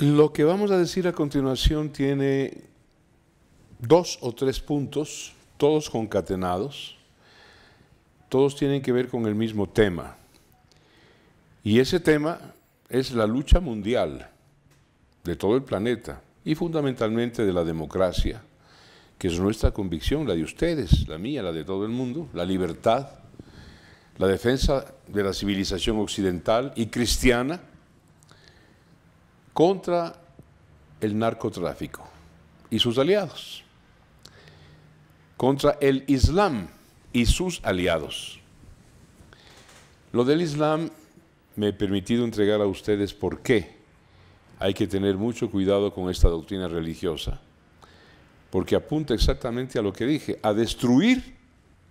Lo que vamos a decir a continuación tiene dos o tres puntos, todos concatenados, todos tienen que ver con el mismo tema. Y ese tema es la lucha mundial de todo el planeta y fundamentalmente de la democracia, que es nuestra convicción, la de ustedes, la mía, la de todo el mundo, la libertad, la defensa de la civilización occidental y cristiana contra el narcotráfico y sus aliados, contra el Islam y sus aliados. Lo del Islam me he permitido entregar a ustedes por qué hay que tener mucho cuidado con esta doctrina religiosa, porque apunta exactamente a lo que dije, a destruir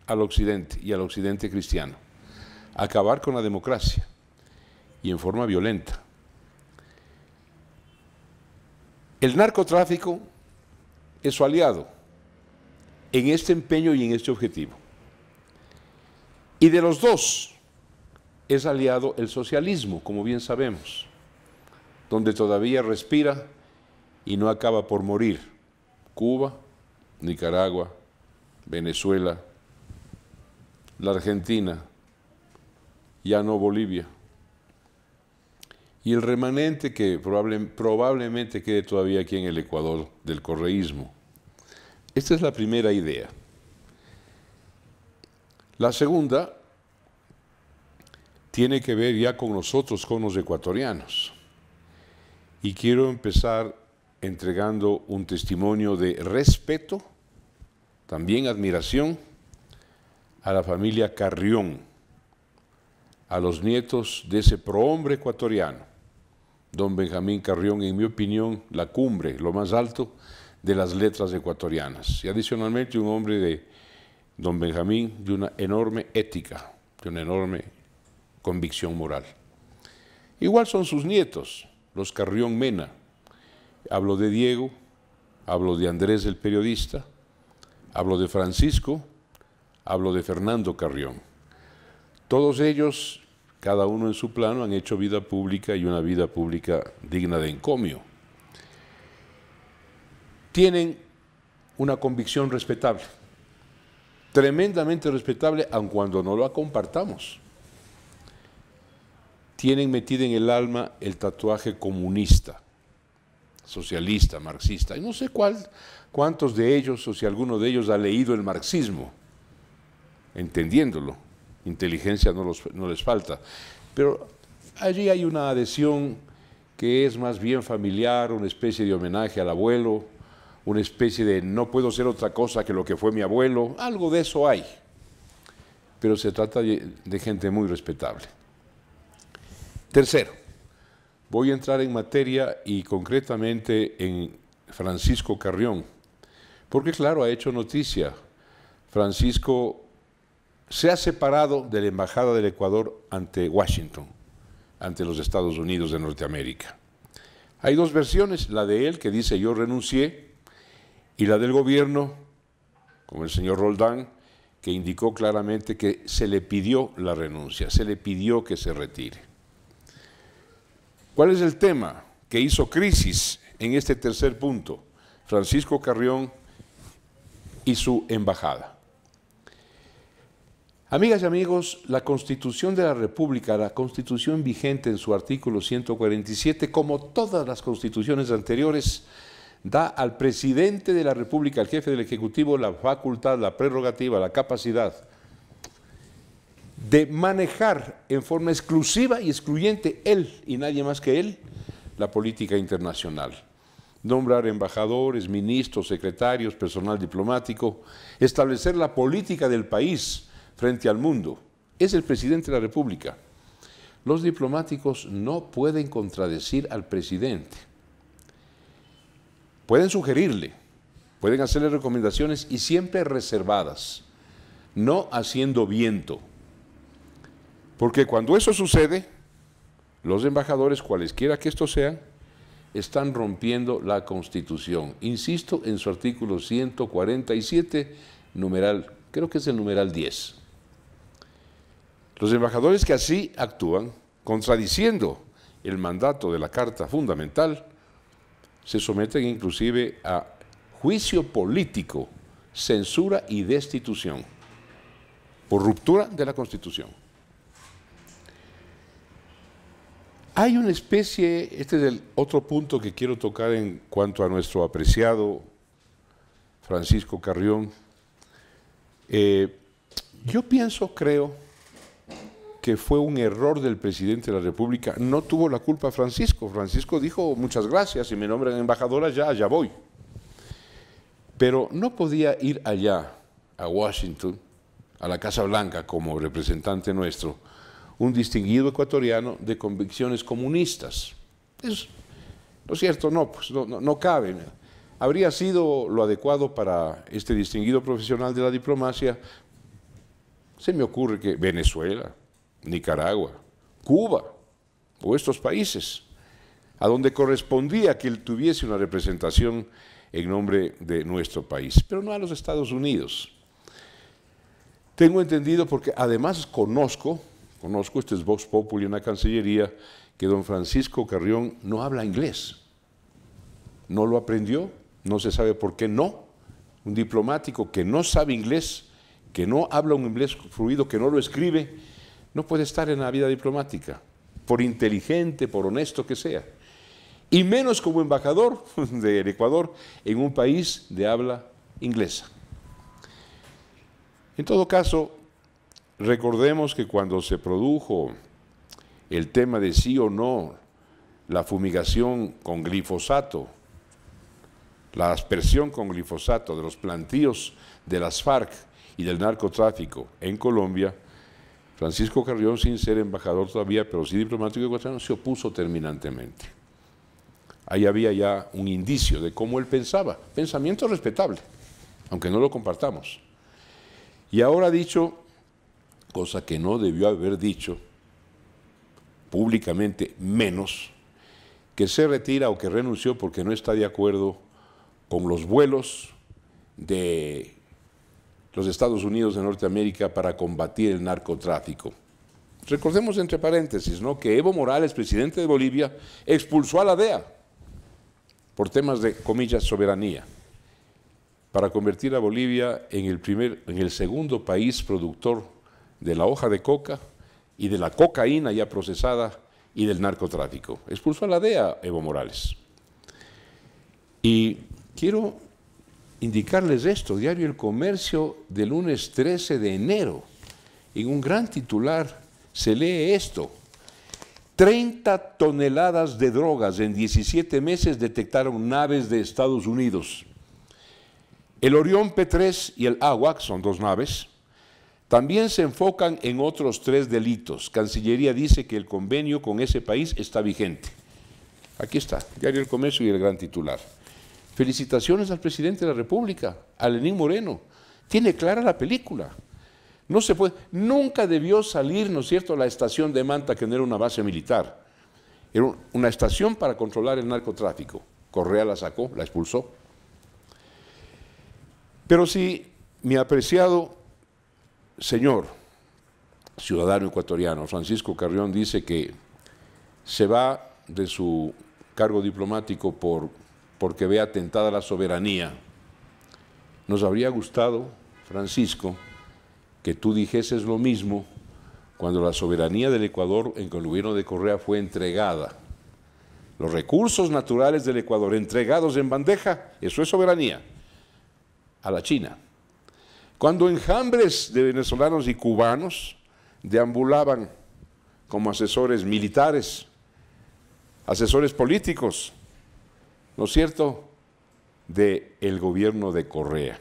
al occidente y al occidente cristiano, acabar con la democracia y en forma violenta El narcotráfico es su aliado en este empeño y en este objetivo. Y de los dos es aliado el socialismo, como bien sabemos, donde todavía respira y no acaba por morir Cuba, Nicaragua, Venezuela, la Argentina, ya no Bolivia y el remanente que probablemente quede todavía aquí en el Ecuador del correísmo. Esta es la primera idea. La segunda tiene que ver ya con nosotros, con los ecuatorianos. Y quiero empezar entregando un testimonio de respeto, también admiración, a la familia Carrión a los nietos de ese prohombre ecuatoriano, don Benjamín Carrión, en mi opinión, la cumbre, lo más alto de las letras ecuatorianas. Y adicionalmente un hombre de don Benjamín de una enorme ética, de una enorme convicción moral. Igual son sus nietos, los Carrión Mena. Hablo de Diego, hablo de Andrés el periodista, hablo de Francisco, hablo de Fernando Carrión. Todos ellos, cada uno en su plano, han hecho vida pública y una vida pública digna de encomio. Tienen una convicción respetable, tremendamente respetable, aun cuando no la compartamos. Tienen metida en el alma el tatuaje comunista, socialista, marxista, y no sé cuántos de ellos o si alguno de ellos ha leído el marxismo, entendiéndolo inteligencia no, les falta. Pero allí hay una adhesión que es más bien familiar, una especie de homenaje al abuelo, una especie de no puedo ser otra cosa que lo que fue mi abuelo, algo de eso hay. Pero se trata de, gente muy respetable. Tercero, voy a entrar en materia y concretamente en Francisco Carrión, porque claro, ha hecho noticia. Francisco se ha separado de la Embajada del Ecuador ante Washington, ante los Estados Unidos de Norteamérica. Hay dos versiones, la de él que dice yo renuncié y la del gobierno, como el señor Roldán, que indicó claramente que se le pidió la renuncia, se le pidió que se retire. ¿Cuál es el tema que hizo crisis en este tercer punto? Francisco Carrión y su embajada. Amigas y amigos, la Constitución de la República, la Constitución vigente en su artículo 147, como todas las constituciones anteriores, da al presidente de la República, al jefe del Ejecutivo, la facultad, la prerrogativa, la capacidad de manejar en forma exclusiva y excluyente él y nadie más que él la política internacional nombrar embajadores, ministros, secretarios, personal diplomático, establecer la política del país frente al mundo. Es el presidente de la República. Los diplomáticos no pueden contradecir al presidente. Pueden sugerirle, pueden hacerle recomendaciones y siempre reservadas, no haciendo viento. Porque cuando eso sucede, los embajadores, cualesquiera que esto sean, están rompiendo la Constitución. Insisto en su artículo 147, numeral, creo que es el numeral 10. Los embajadores que así actúan, contradiciendo el mandato de la Carta Fundamental, se someten inclusive a juicio político, censura y destitución por ruptura de la Constitución. Hay una especie, este es el otro punto que quiero tocar en cuanto a nuestro apreciado Francisco Carrión. Eh, yo pienso, creo, que fue un error del presidente de la República. No tuvo la culpa Francisco. Francisco dijo, muchas gracias, si me nombran embajadora, ya allá voy. Pero no podía ir allá, a Washington, a la Casa Blanca como representante nuestro, un distinguido ecuatoriano de convicciones comunistas. Es, ¿No es cierto? No, pues no, cabe. Habría sido lo adecuado para este distinguido profesional de la diplomacia se me ocurre que Venezuela, Nicaragua, Cuba o estos países, a donde correspondía que él tuviese una representación en nombre de nuestro país, pero no a los Estados Unidos. Tengo entendido porque además conozco, conozco, este es Vox Populi en la Cancillería, que don Francisco Carrión no habla inglés. No lo aprendió, no se sabe por qué no. Un diplomático que no sabe inglés, que no habla un inglés fluido, que no lo escribe, no puede estar en la vida diplomática, por inteligente, por honesto que sea. Y menos como embajador del Ecuador en un país de habla inglesa. En todo caso, recordemos que cuando se produjo el tema de sí o no la fumigación con glifosato, la aspersión con glifosato de los plantíos de las FARC y del narcotráfico en Colombia, Francisco Carrión, sin ser embajador todavía, pero sí diplomático ecuatoriano, se opuso terminantemente. Ahí había ya un indicio de cómo él pensaba, pensamiento respetable, aunque no lo compartamos. Y ahora ha dicho, cosa que no debió haber dicho públicamente, menos, que se retira o que renunció porque no está de acuerdo con los vuelos de los Estados Unidos de Norteamérica para combatir el narcotráfico. Recordemos entre paréntesis ¿no? que Evo Morales, presidente de Bolivia, expulsó a la DEA por temas de, comillas, soberanía, para convertir a Bolivia en el, primer, en el segundo país productor de la hoja de coca y de la cocaína ya procesada y del narcotráfico. Expulsó a la DEA Evo Morales. Y quiero indicarles esto, Diario El Comercio del lunes 13 de enero, en un gran titular se lee esto. 30 toneladas de drogas en 17 meses detectaron naves de Estados Unidos. El Orión P3 y el AWAC, son dos naves, también se enfocan en otros tres delitos. Cancillería dice que el convenio con ese país está vigente. Aquí está, Diario El Comercio y el gran titular. Felicitaciones al presidente de la República, a Lenín Moreno. Tiene clara la película. No se puede, nunca debió salir, ¿no es cierto?, la estación de Manta, que no era una base militar. Era una estación para controlar el narcotráfico. Correa la sacó, la expulsó. Pero si mi apreciado señor, ciudadano ecuatoriano, Francisco Carrión, dice que se va de su cargo diplomático por porque ve atentada la soberanía. Nos habría gustado, Francisco, que tú dijeses lo mismo cuando la soberanía del Ecuador en el gobierno de Correa fue entregada. Los recursos naturales del Ecuador entregados en bandeja, eso es soberanía, a la China. Cuando enjambres de venezolanos y cubanos deambulaban como asesores militares, asesores políticos, ¿no es cierto?, de el gobierno de Correa.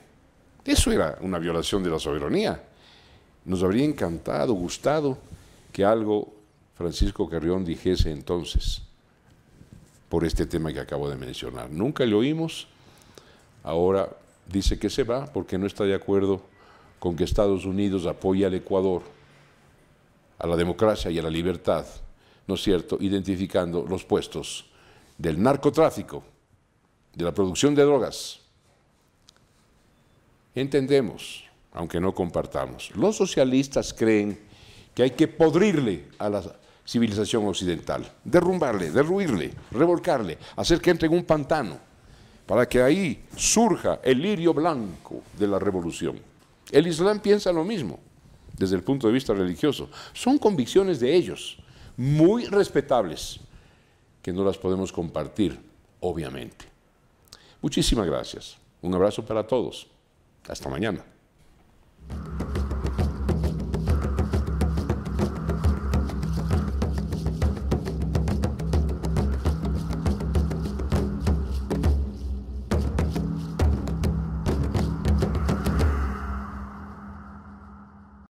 Eso era una violación de la soberanía. Nos habría encantado, gustado, que algo Francisco Carrión dijese entonces por este tema que acabo de mencionar. Nunca lo oímos, ahora dice que se va porque no está de acuerdo con que Estados Unidos apoye al Ecuador, a la democracia y a la libertad, ¿no es cierto?, identificando los puestos del narcotráfico de la producción de drogas. Entendemos, aunque no compartamos. Los socialistas creen que hay que podrirle a la civilización occidental, derrumbarle, derruirle, revolcarle, hacer que entre en un pantano, para que ahí surja el lirio blanco de la revolución. El Islam piensa lo mismo desde el punto de vista religioso. Son convicciones de ellos, muy respetables, que no las podemos compartir, obviamente. Muchísimas gracias. Un abrazo para todos. Hasta mañana.